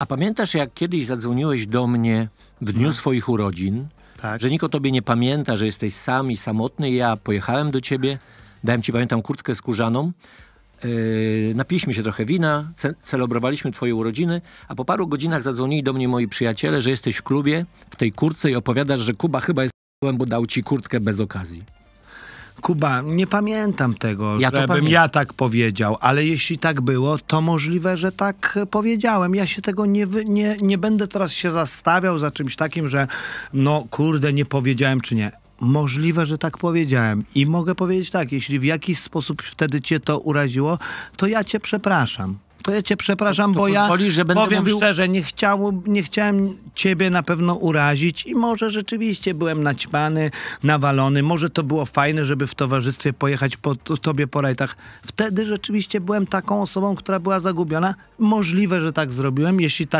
A pamiętasz, jak kiedyś zadzwoniłeś do mnie w dniu no. swoich urodzin, tak. że nikt o tobie nie pamięta, że jesteś sam i samotny. Ja pojechałem do ciebie, dałem ci, pamiętam, kurtkę skórzaną. Yy, napiliśmy się trochę wina, ce celebrowaliśmy twoje urodziny, a po paru godzinach zadzwonili do mnie moi przyjaciele, że jesteś w klubie, w tej kurtce i opowiadasz, że Kuba chyba jest bo dał ci kurtkę bez okazji. Kuba, nie pamiętam tego, ja żebym ja tak powiedział, ale jeśli tak było, to możliwe, że tak powiedziałem. Ja się tego nie, nie, nie będę teraz się zastawiał za czymś takim, że no kurde, nie powiedziałem czy nie. Możliwe, że tak powiedziałem. I mogę powiedzieć tak, jeśli w jakiś sposób wtedy cię to uraziło, to ja cię przepraszam to ja cię przepraszam, to, no to bo ja powiem mówił... szczerze, nie, chciał, nie chciałem ciebie na pewno urazić i może rzeczywiście byłem naćmany, nawalony, może to było fajne, żeby w towarzystwie pojechać po tobie po rajtach. Wtedy rzeczywiście byłem taką osobą, która była zagubiona. Możliwe, że tak zrobiłem, jeśli tak